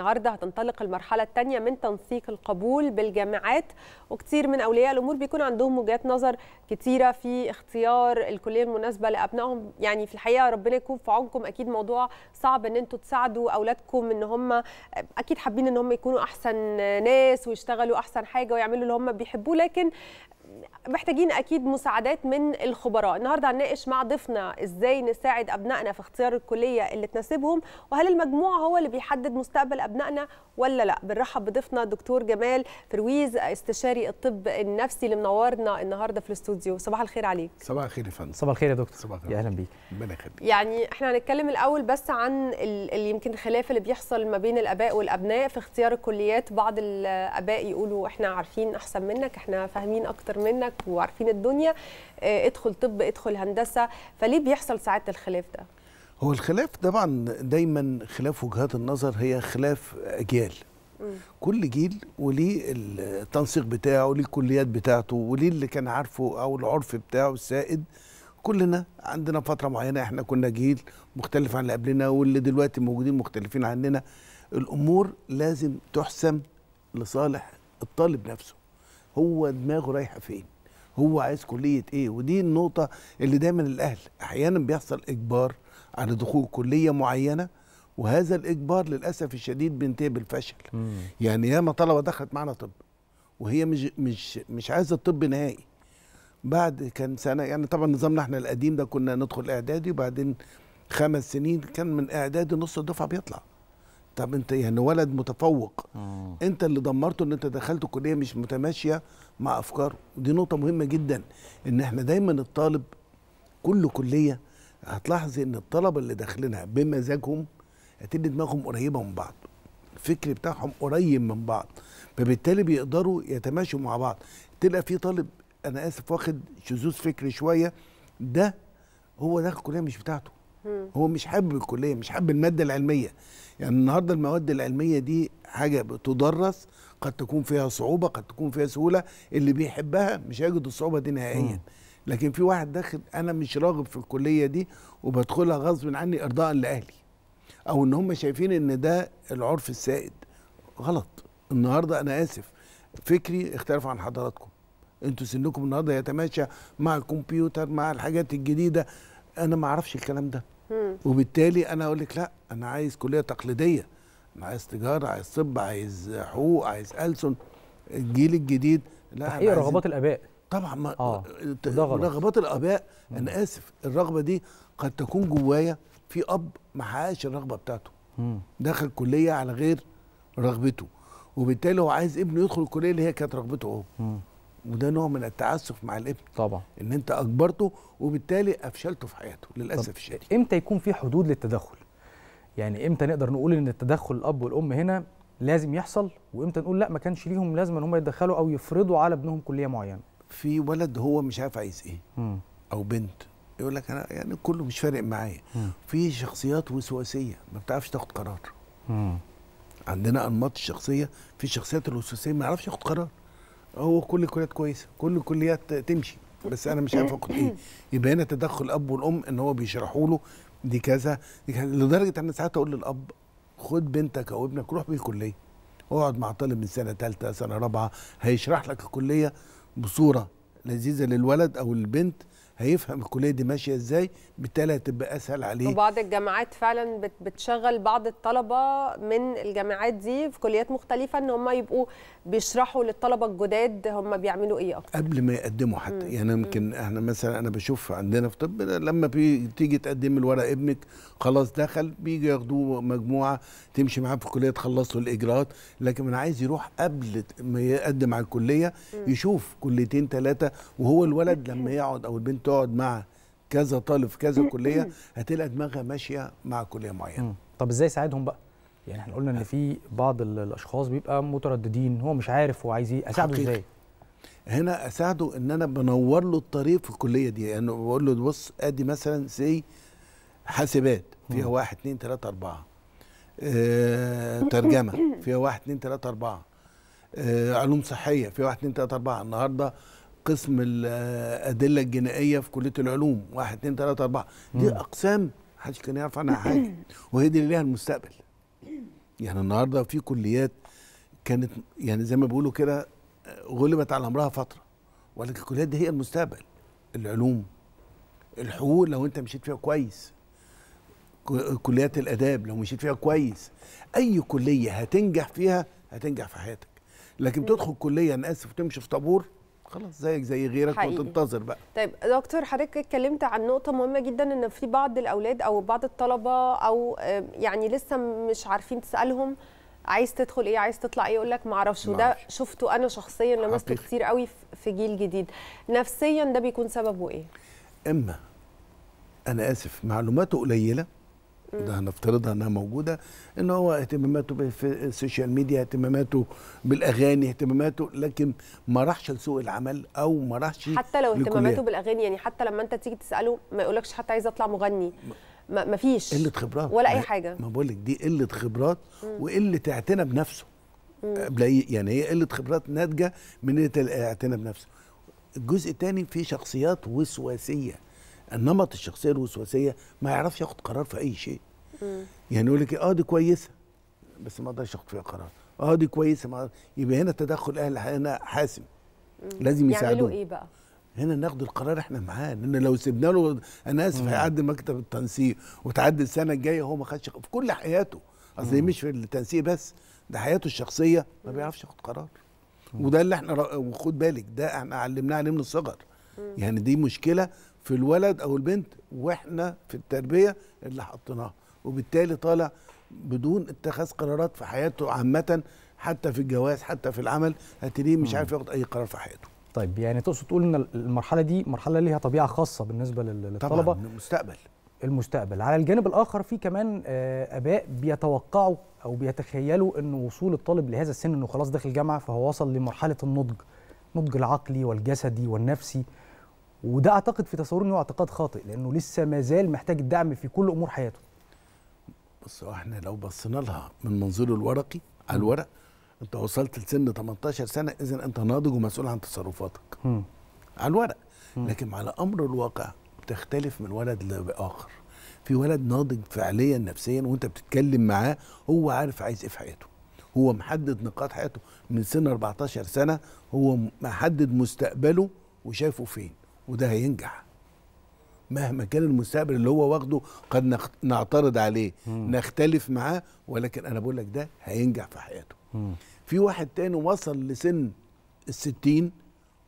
النهارده هتنطلق المرحله الثانيه من تنسيق القبول بالجامعات وكتير من اولياء الامور بيكون عندهم وجهات نظر كتيره في اختيار الكليه المناسبه لابنائهم يعني في الحقيقه ربنا يكون في عونكم اكيد موضوع صعب ان انتم تساعدوا اولادكم ان هم اكيد حابين ان هم يكونوا احسن ناس ويشتغلوا احسن حاجه ويعملوا اللي هم بيحبوه لكن محتاجين اكيد مساعدات من الخبراء النهارده هنناقش مع ضيفنا ازاي نساعد ابنائنا في اختيار الكليه اللي تناسبهم وهل المجموع هو اللي بيحدد مستقبل ابنائنا ولا لا بنرحب بضيفنا دكتور جمال فرويز استشاري الطب النفسي اللي منورنا النهارده في الاستوديو صباح الخير عليك صباح الخير يا فندم صباح الخير يا دكتور صباح الخير اهلا بيك ربنا يخليك يعني احنا هنتكلم الاول بس عن اللي يمكن الخلاف اللي بيحصل ما بين الاباء والابناء في اختيار الكليات بعض الاباء يقولوا احنا عارفين احسن منك احنا فاهمين اكتر منك دماغك وعارفين الدنيا آه، ادخل طب ادخل هندسه فليه بيحصل ساعات الخلاف ده هو الخلاف طبعا دايما خلاف وجهات النظر هي خلاف اجيال كل جيل وليه التنسيق بتاعه وليه الكليات بتاعته وليه اللي كان عارفه او العرف بتاعه السائد كلنا عندنا فتره معينه احنا كنا جيل مختلف عن اللي قبلنا واللي دلوقتي موجودين مختلفين عننا الامور لازم تحسم لصالح الطالب نفسه هو دماغه رايحه فين هو عايز كليه ايه ودي النقطه اللي دايما الاهل احيانا بيحصل اجبار على دخول كليه معينه وهذا الاجبار للاسف الشديد بينتهي بالفشل يعني ياما طلبه دخلت معانا طب وهي مش مش مش عايزه الطب نهائي بعد كان سنه يعني طبعا نظامنا احنا القديم ده كنا ندخل اعدادي وبعدين خمس سنين كان من اعدادي نص الدفعه بيطلع طب انت يعني ولد متفوق مم. انت اللي دمرته ان انت دخلت كليه مش متماشيه مع افكاره ودي نقطه مهمه جدا ان احنا دايما الطالب كل كليه هتلاحظ ان الطلبه اللي داخلينها بمزاجهم هتدي دماغهم قريبه من بعض الفكر بتاعهم قريب من بعض فبالتالي بيقدروا يتماشوا مع بعض تلقى في طالب انا اسف واخد شذوذ فكري شويه ده هو داخل كليه مش بتاعته هو مش حابب الكليه مش حابب الماده العلميه يعني النهارده المواد العلميه دي حاجه بتدرس قد تكون فيها صعوبه قد تكون فيها سهوله اللي بيحبها مش هيجد الصعوبه دي نهائيا لكن في واحد داخل انا مش راغب في الكليه دي وبدخلها غصب عني ارضاء لاهلي او ان هم شايفين ان ده العرف السائد غلط النهارده انا اسف فكري اختلف عن حضراتكم انتوا سنكم النهارده يتماشى مع الكمبيوتر مع الحاجات الجديده انا ما اعرفش الكلام ده وبالتالي انا اقول لك لا انا عايز كليه تقليديه انا عايز تجاره عايز طب عايز حقوق عايز ألسن الجيل الجديد لا تحقيق رغبات الاباء طبعا ما آه. رغبات الاباء انا اسف الرغبه دي قد تكون جوايا في اب ما حققش الرغبه بتاعته دخل كليه على غير رغبته وبالتالي هو عايز ابنه يدخل الكليه اللي هي كانت رغبته هو وده نوع من التعسف مع الابن طبعا ان انت اجبرته وبالتالي افشلته في حياته للاسف الشديد امتى يكون في حدود للتدخل يعني امتى نقدر نقول ان التدخل الاب والام هنا لازم يحصل وامتى نقول لا ما كانش ليهم لازمه ان هم يتدخلوا او يفرضوا على ابنهم كليه معينه في ولد هو مش عارف عايز ايه م. او بنت يقول لك انا يعني كله مش فارق معايا في شخصيات وسواسيه ما بتعرفش تاخد قرار م. عندنا انماط الشخصيه في شخصيات الوسواسيه ما يعرفش ياخد قرار هو كل الكليات كويسه كل الكليات تمشي بس انا مش عارف اقول ايه يبقى هنا تدخل الاب والام ان هو بيشرحوا له دي كذا دي كذا لدرجه ان ساعات اقول للاب خد بنتك او ابنك روح بيه الكليه اقعد مع طالب من سنه ثالثه سنه رابعه هيشرح لك الكليه بصوره لذيذه للولد او البنت هيفهم الكليه دي ماشيه ازاي بالتالي هتبقى اسهل عليه وبعض الجامعات فعلا بتشغل بعض الطلبه من الجامعات دي في كليات مختلفه ان هم يبقوا بيشرحوا للطلبه الجداد هم بيعملوا ايه اكتر قبل ما يقدموا حتى مم. يعني يمكن احنا مثلا انا بشوف عندنا في طب لما بتيجي تقدم الورق ابنك خلاص دخل بيجي ياخدوه مجموعه تمشي معاه في الكليه تخلصوا الاجراءات لكن انا عايز يروح قبل ما يقدم على الكليه مم. يشوف كليتين ثلاثه وهو الولد لما يقعد او البنت بتقعد مع كذا طالب في كذا كليه هتلاقي دماغها ماشيه مع كليه معينه طب ازاي ساعدهم بقى يعني احنا قلنا ان في بعض الاشخاص بيبقى مترددين هو مش عارف هو عايز ايه اساعده ازاي هنا اساعده ان انا بنور له الطريق في الكليه دي يعني بقول له بص ادي مثلا زي حاسبات فيها واحد اتنين تلاته اربعه آه، ترجمه فيها واحد اتنين تلاته اربعه آه، علوم صحيه فيها واحد اتنين تلاته اربعه النهارده قسم الادله الجنائيه في كليه العلوم 1 2 3 4 دي اقسام محدش كان يعرف عنها حاجه وهي دي اللي ليها المستقبل يعني النهارده في كليات كانت يعني زي ما بيقولوا كده غلبت على امرها فتره ولكن الكليات دي هي المستقبل العلوم الحقوق لو انت مشيت فيها كويس كليات الاداب لو مشيت فيها كويس اي كليه هتنجح فيها هتنجح في حياتك لكن تدخل كليه انا اسف تمشي في طابور خلاص زيك زي غيرك حقيقي. وتنتظر بقى طيب دكتور حضرتك اتكلمت عن نقطه مهمه جدا ان في بعض الاولاد او بعض الطلبه او يعني لسه مش عارفين تسالهم عايز تدخل ايه عايز تطلع ايه يقول لك ما اعرفش وده شفته انا شخصيا لمسته كتير قوي في جيل جديد نفسيا ده بيكون سببه ايه اما انا اسف معلوماته قليله ده هنفترضها انها موجوده ان هو اهتماماته بالسوشيال ميديا اهتماماته بالاغاني اهتماماته لكن ما راحش لسوق العمل او ما راحش حتى لو اهتماماته بالاغاني يعني حتى لما انت تيجي تساله ما يقولكش حتى عايز اطلع مغني ما فيش قله خبرات ولا اي حاجه ما بقول لك دي قله خبرات وقله اعتنى بنفسه أه، يعني هي قله خبرات ناتجه من اعتنى بنفسه الجزء الثاني في شخصيات وسواسيه النمط الشخصيه الوسواسيه ما يعرفش ياخد قرار في اي شيء مم. يعني يقول لك إيه، اه دي كويسه بس ما اقدرش اخد فيها قرار اه دي كويسه ما يبقى هنا تدخل اهل هنا حاسم مم. لازم يساعدوه يعملوا ايه بقى هنا ناخد القرار احنا معاه لان لو سيبنا له انا اسف هيعدي مكتب التنسيق وتعدي السنه الجايه هو ما خدش في كل حياته اصل مش في التنسيق بس ده حياته الشخصيه ما بيعرفش ياخد قرار وده اللي احنا وخد بالك ده احنا علمناه عليه من الصغر يعني دي مشكله في الولد او البنت واحنا في التربيه اللي حطيناها وبالتالي طالع بدون اتخاذ قرارات في حياته عامه حتى في الجواز حتى في العمل هتلاقيه مش عارف ياخد اي قرار في حياته طيب يعني تقصد تقول ان المرحله دي مرحله ليها طبيعه خاصه بالنسبه للطلبه طبعا المستقبل المستقبل على الجانب الاخر في كمان آه، اباء بيتوقعوا او بيتخيلوا ان وصول الطالب لهذا السن انه خلاص داخل جامعه فهو وصل لمرحله النضج النضج العقلي والجسدي والنفسي وده اعتقد في تصور انه اعتقاد خاطئ لانه لسه ما زال محتاج الدعم في كل امور حياته بص احنا لو بصينا لها من منظور الورقي على الورق انت وصلت لسن 18 سنه اذا انت ناضج ومسؤول عن تصرفاتك م. على الورق م. لكن على امر الواقع بتختلف من ولد لاخر في ولد ناضج فعليا نفسيا وانت بتتكلم معاه هو عارف عايز ايه في حياته هو محدد نقاط حياته من سن 14 سنه هو محدد مستقبله وشايفه فين وده هينجح مهما كان المستقبل اللي هو واخده قد نعترض عليه مم. نختلف معاه ولكن انا بقول لك ده هينجح في حياته مم. في واحد تاني وصل لسن الستين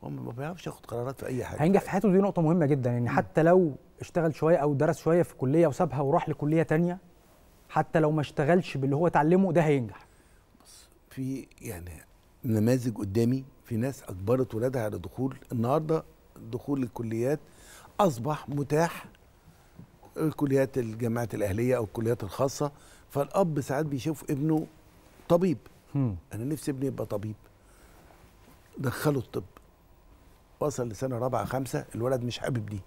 وما بيعرفش ياخد قرارات في اي حاجه هينجح في حياته دي نقطه مهمه جدا يعني مم. حتى لو اشتغل شويه او درس شويه في كليه وسابها وراح لكليه تانية حتى لو ما اشتغلش باللي هو اتعلمه ده هينجح بص في يعني نماذج قدامي في ناس اجبرت ولادها على دخول النهارده دخول الكليات اصبح متاح الكليات الجامعات الاهليه او الكليات الخاصه فالاب ساعات بيشوف ابنه طبيب انا نفسي ابني يبقى طبيب دخله الطب وصل لسنه رابعه خمسه الولد مش حابب دي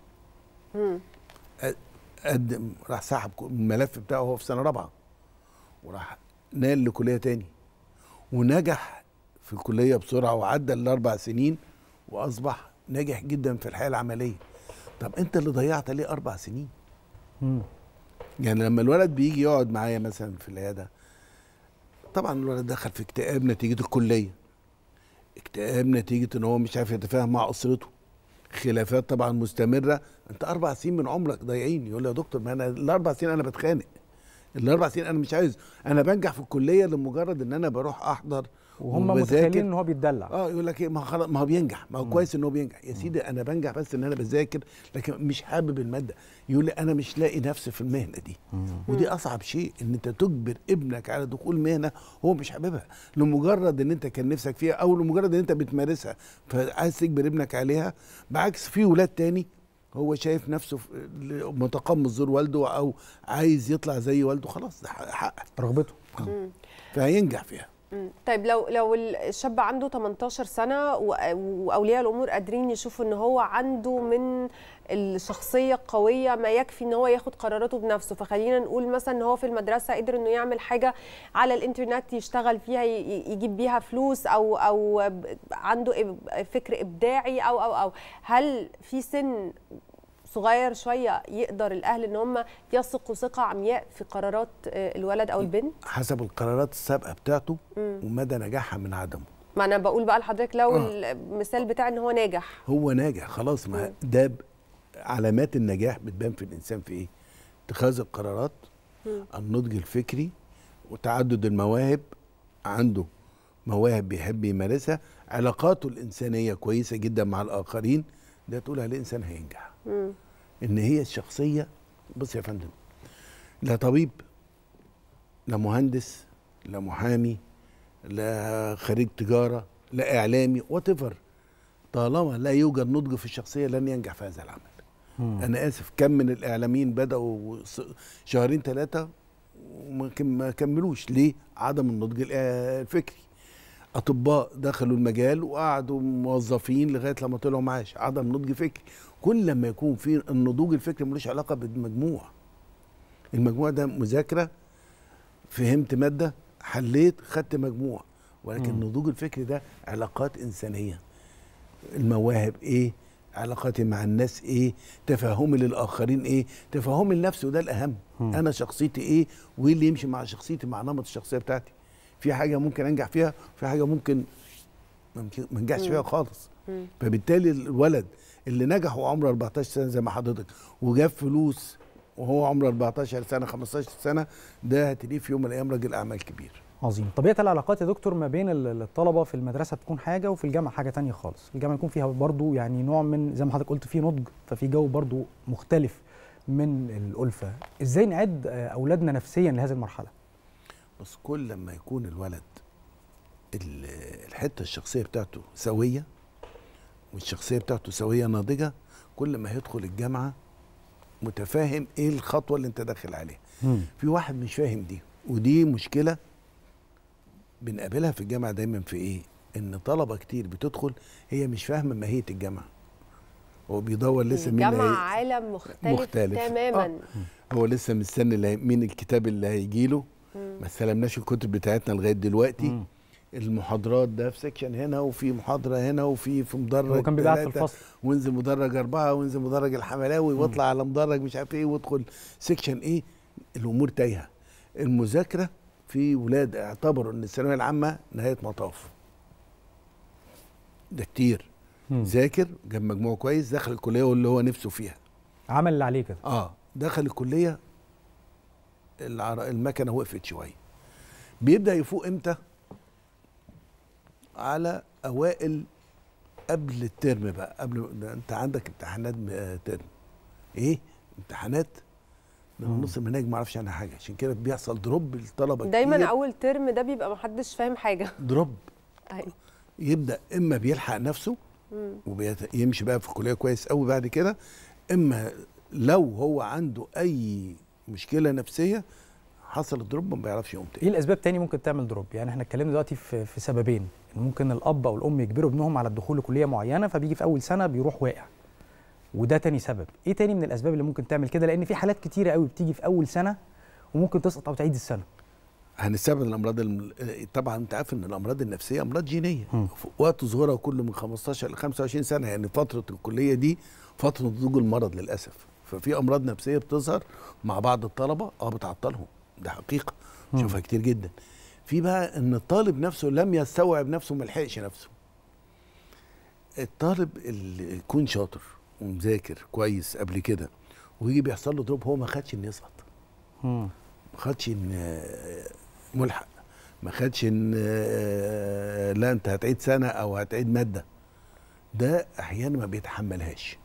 قدم راح سحب الملف بتاعه وهو في سنه رابعه وراح نال لكليه تاني ونجح في الكليه بسرعه وعدى الاربع سنين واصبح ناجح جدا في الحياه العمليه طب انت اللي ضيعت ليه اربع سنين مم. يعني لما الولد بيجي يقعد معايا مثلا في العياده طبعا الولد دخل في اكتئاب نتيجه الكليه اكتئاب نتيجه ان هو مش عارف يتفاهم مع اسرته خلافات طبعا مستمره انت اربع سنين من عمرك ضايعين يقول لي يا دكتور ما انا الاربع سنين انا بتخانق الاربع سنين انا مش عايز انا بنجح في الكليه لمجرد ان انا بروح احضر وهم متخيلين ان هو بيتدلع اه يقول لك ايه ما خلاص ما هو بينجح ما هو كويس ان هو بينجح يا سيدي انا بنجح بس ان انا بذاكر لكن مش حابب الماده يقول لي انا مش لاقي نفسي في المهنه دي مم. ودي اصعب شيء ان انت تجبر ابنك على دخول مهنه هو مش حاببها لمجرد ان انت كان نفسك فيها او لمجرد ان انت بتمارسها فعايز تجبر ابنك عليها بعكس في ولاد تاني هو شايف نفسه متقمص زور والده او عايز يطلع زي والده خلاص ده حقق رغبته فهينجح فيها طيب لو لو الشاب عنده 18 سنه واولياء الامور قادرين يشوفوا ان هو عنده من الشخصيه القويه ما يكفي ان هو ياخد قراراته بنفسه فخلينا نقول مثلا ان هو في المدرسه قدر انه يعمل حاجه على الانترنت يشتغل فيها يجيب بيها فلوس او او عنده فكر ابداعي او او او هل في سن صغير شويه يقدر الاهل ان هم يثقوا ثقه عمياء في قرارات آه، الولد او البنت حسب القرارات السابقه بتاعته ومدى نجاحها من عدمه ما انا بقول بقى لحضرتك لو آه. المثال بتاع ان هو ناجح هو ناجح خلاص ما ده علامات النجاح بتبان في الانسان في ايه اتخاذ القرارات م. النضج الفكري وتعدد المواهب عنده مواهب بيحب يمارسها علاقاته الانسانيه كويسه جدا مع الاخرين ده تقول عليه انسان هينجح م. ان هي الشخصيه بص يا فندم لا طبيب لا مهندس لا محامي لا خريج تجاره لا اعلامي وات طالما لا يوجد نضج في الشخصيه لن ينجح في هذا العمل مم. انا اسف كم من الاعلاميين بداوا شهرين ثلاثه وما كملوش ليه عدم النضج الفكري اطباء دخلوا المجال وقعدوا موظفين لغايه لما طلعوا معاش عدم نضج فكري كل لما يكون في النضوج الفكري ملوش علاقه بالمجموع المجموع ده مذاكره فهمت ماده حليت خدت مجموع ولكن النضوج الفكري ده علاقات انسانيه المواهب ايه علاقاتي مع الناس ايه تفاهمي للاخرين ايه تفاهمي لنفسي وده الاهم م. انا شخصيتي ايه وايه اللي يمشي مع شخصيتي مع نمط الشخصيه بتاعتي في حاجه ممكن انجح فيها وفي حاجه ممكن ما نجحش فيها خالص فبالتالي الولد اللي نجح وعمره 14 سنه زي ما حضرتك وجاب فلوس وهو عمره 14 سنه 15 سنه ده هتلاقيه في يوم من الايام راجل اعمال كبير عظيم طبيعه العلاقات يا دكتور ما بين الطلبه في المدرسه تكون حاجه وفي الجامعه حاجه تانية خالص الجامعه يكون فيها برضو يعني نوع من زي ما حضرتك قلت فيه نضج ففي جو برضو مختلف من الالفه ازاي نعد اولادنا نفسيا لهذه المرحله بس كل لما يكون الولد الحته الشخصيه بتاعته سويه والشخصيه بتاعته سويه ناضجه كل ما هيدخل الجامعه متفاهم ايه الخطوه اللي انت داخل عليها في واحد مش فاهم دي ودي مشكله بنقابلها في الجامعه دايما في ايه ان طلبه كتير بتدخل هي مش فاهمه ماهيه الجامعه هو بيدور لسه مين الجامعه عالم مختلف, مختلف. تماما آه. هو لسه مستني مين الكتاب اللي هيجي له ما استلمناش الكتب بتاعتنا لغايه دلوقتي مم. المحاضرات ده في سكشن هنا وفي محاضره هنا وفي في مدرج وكان بيبعت في الفصل وانزل مدرج اربعه وانزل مدرج الحملاوي واطلع على مدرج مش عارف ايه وادخل سكشن ايه الامور تايهه المذاكره في ولاد اعتبروا ان الثانويه العامه نهايه مطاف ده كتير ذاكر جاب مجموع كويس دخل الكليه واللي هو نفسه فيها عمل اللي عليه كده اه دخل الكليه المكنه وقفت شويه بيبدا يفوق امتى على اوائل قبل الترم بقى قبل انت عندك امتحانات ترم ايه امتحانات من نص المناهج ما اعرفش عنها حاجه عشان كده بيحصل دروب للطلبه دايما كتير. اول ترم ده بيبقى ما حدش فاهم حاجه دروب أي. أيوة. يبدا اما بيلحق نفسه ويمشي بقى في الكليه كويس قوي بعد كده اما لو هو عنده اي مشكله نفسيه حصل دروب ما بيعرفش يقوم تاني ايه الاسباب تاني ممكن تعمل دروب يعني احنا اتكلمنا دلوقتي في, في سببين ممكن الاب او الام يجبروا ابنهم على الدخول لكليه معينه فبيجي في اول سنه بيروح واقع وده تاني سبب ايه تاني من الاسباب اللي ممكن تعمل كده لان في حالات كتيره قوي بتيجي في اول سنه وممكن تسقط او تعيد السنه هنستبعد الامراض الم... طبعا انت عارف ان الامراض النفسيه امراض جينيه وقت ظهورها كل من 15 ل 25 سنه يعني فتره الكليه دي فتره نضوج المرض للاسف ففي امراض نفسيه بتظهر مع بعض الطلبه اه بتعطلهم ده حقيقه شوفها كتير جدا في بقى ان الطالب نفسه لم يستوعب نفسه ما لحقش نفسه الطالب اللي يكون شاطر ومذاكر كويس قبل كده ويجي بيحصل له دروب هو ما خدش ان يسقط ما خدش ان آه، ملحق ما خدش ان آه، لا انت هتعيد سنه او هتعيد ماده ده احيانا ما بيتحملهاش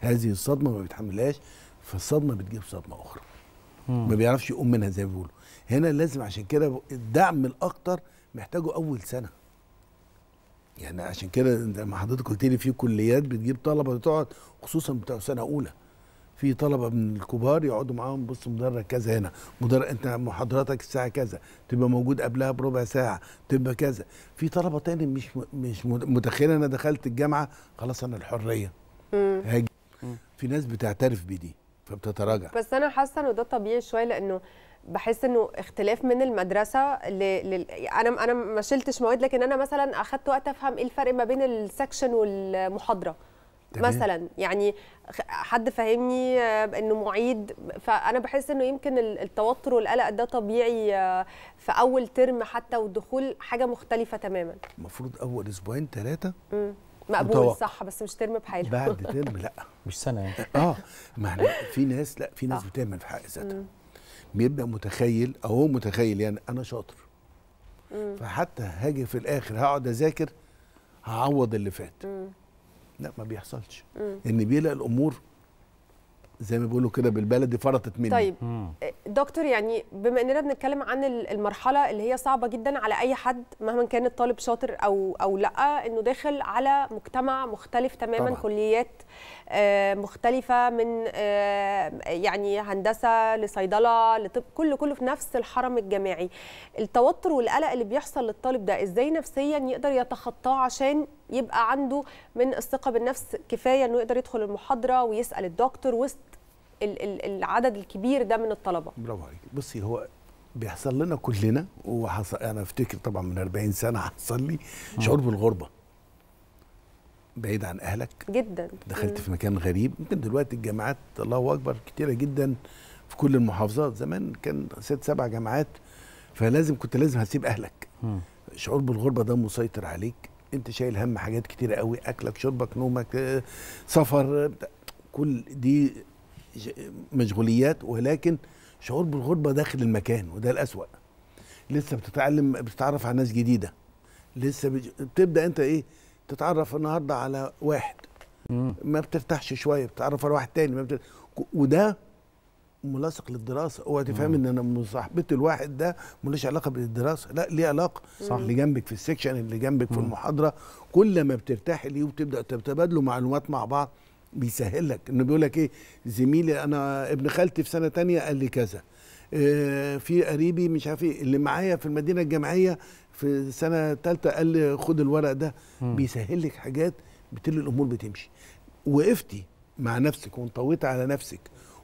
هذه الصدمه ما بيتحملهاش فالصدمه بتجيب صدمه اخرى ما بيعرفش يقوم منها زي ما بيقولوا هنا لازم عشان كده الدعم الاكتر محتاجه اول سنه يعني عشان كده لما حضرتك قلت لي في كليات بتجيب طلبه بتقعد خصوصا بتوع سنه اولى في طلبه من الكبار يقعدوا معاهم بص مدرج كذا هنا مدرج انت محاضراتك الساعه كذا تبقى موجود قبلها بربع ساعه تبقى كذا في طلبه تاني مش مش متخيله انا دخلت الجامعه خلاص انا الحريه هاجي في ناس بتعترف بدي فبتتراجع بس انا حاسه انه ده طبيعي شويه لانه بحس انه اختلاف من المدرسه ل... ل... انا انا ما شلتش مواد لكن انا مثلا اخذت وقت افهم ايه الفرق ما بين السكشن والمحاضره تمام. مثلا يعني حد فهمني آه، انه معيد فانا بحس انه يمكن التوتر والقلق ده طبيعي آه، في اول ترم حتى والدخول حاجه مختلفه تماما المفروض اول اسبوعين ثلاثه مقبول متوقع. صح بس مش ترم بحاله بعد ترم لا مش سنه يعني اه ما احنا في ناس لا في ناس آه. بتعمل في حق ذاتها بيبقى متخيل او هو متخيل يعني انا شاطر مم. فحتى هاجي في الاخر هقعد اذاكر هعوض اللي فات مم. لا ما بيحصلش مم. ان بيلاقي الامور زي ما بيقولوا كده بالبلدي فرطت مني طيب مم. آه، دكتور يعني بما اننا بنتكلم عن المرحله اللي هي صعبه جدا على اي حد مهما كان الطالب شاطر او او لا انه داخل على مجتمع مختلف تماما طبعا. كليات آه، مختلفه من آه، يعني هندسه لصيدله لطب كله كله في نفس الحرم الجامعي التوتر والقلق اللي بيحصل للطالب ده ازاي نفسيا يقدر يتخطاه عشان يبقى عنده من الثقه بالنفس كفايه انه يقدر يدخل المحاضره ويسال الدكتور وسط العدد الكبير ده من الطلبه برافو عليك بصي هو بيحصل لنا كلنا وحصل انا افتكر طبعا من 40 سنه حصل لي آه. شعور بالغربه بعيد عن اهلك جدا دخلت في مكان غريب يمكن دلوقتي الجامعات الله اكبر كتيره جدا في كل المحافظات زمان كان ست سبع جامعات فلازم كنت لازم هتسيب اهلك شعور بالغربه ده مسيطر عليك انت شايل هم حاجات كتيره قوي اكلك شربك نومك آه، سفر آه، كل دي مشغوليات ولكن شعور بالغربه داخل المكان وده الاسوا لسه بتتعلم بتتعرف على ناس جديده لسه بتبدا انت ايه تتعرف النهارده على واحد ما بترتاحش شويه بتتعرف على واحد تاني ما بترتاح. وده ملاصق للدراسه اوعى تفهم ان انا مصاحبه الواحد ده ملوش علاقه بالدراسه لا ليه علاقه صح اللي جنبك في السكشن اللي جنبك مم. في المحاضره كل ما بترتاح ليه وتبدا تتبادلوا معلومات مع بعض بيسهل لك انه بيقول لك ايه زميلي انا ابن خالتي في سنه تانية قال لي كذا اه في قريبي مش عارف ايه اللي معايا في المدينه الجامعيه في سنه ثالثه قال لي خد الورق ده مم. بيسهل لك حاجات بتل الامور بتمشي وقفتي مع نفسك وانطويت على نفسك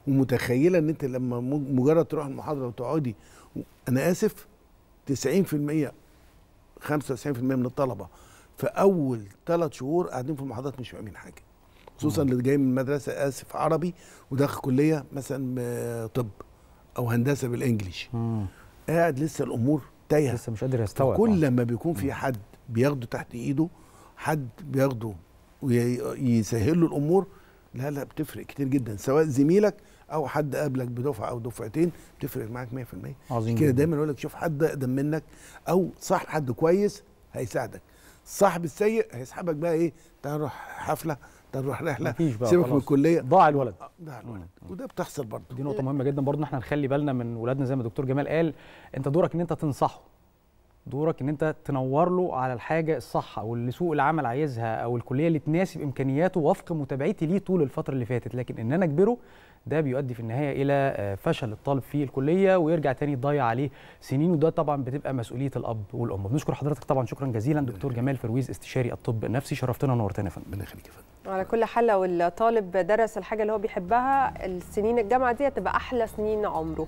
ومتخيله ان انت لما مجرد تروح المحاضره وتقعدي انا اسف 90% 95% من الطلبه في اول ثلاث شهور قاعدين في المحاضرات مش فاهمين حاجه خصوصا اللي جاي من مدرسه اسف عربي وداخل كليه مثلا طب او هندسه بالانجليش قاعد لسه الامور تايهه لسه مش قادر يستوعب كل آه. لما بيكون في حد بياخده تحت ايده حد بياخده ويسهل له الامور لا لا بتفرق كتير جدا سواء زميلك او حد قابلك بدفعه او دفعتين بتفرق معاك 100% عظيم كده دايما اقول لك شوف حد اقدم منك او صاحب حد كويس هيساعدك صاحب السيء هيسحبك بقى ايه تعال نروح حفله تعال نروح رحله سيبك من الكليه ضاع الولد آه، ضاع الولد وده بتحصل برضه دي نقطه مهمه جدا برضه احنا نخلي بالنا من ولادنا زي ما الدكتور جمال قال انت دورك ان انت تنصحه دورك ان انت تنور له على الحاجه الصح او اللي سوق العمل عايزها او الكليه اللي تناسب امكانياته وفق متابعتي ليه طول الفتره اللي فاتت لكن ان انا اجبره ده بيؤدي في النهايه الى آه، فشل الطالب في الكليه ويرجع تاني يضيع عليه سنين وده طبعا بتبقى مسؤوليه الاب والام بنشكر حضرتك طبعا شكرا جزيلا دكتور جمال فرويز استشاري الطب النفسي شرفتنا ونورتنا يا فندم ربنا يخليك يا فندم على كل حال لو الطالب درس الحاجه اللي هو بيحبها السنين الجامعه دي هتبقى احلى سنين عمره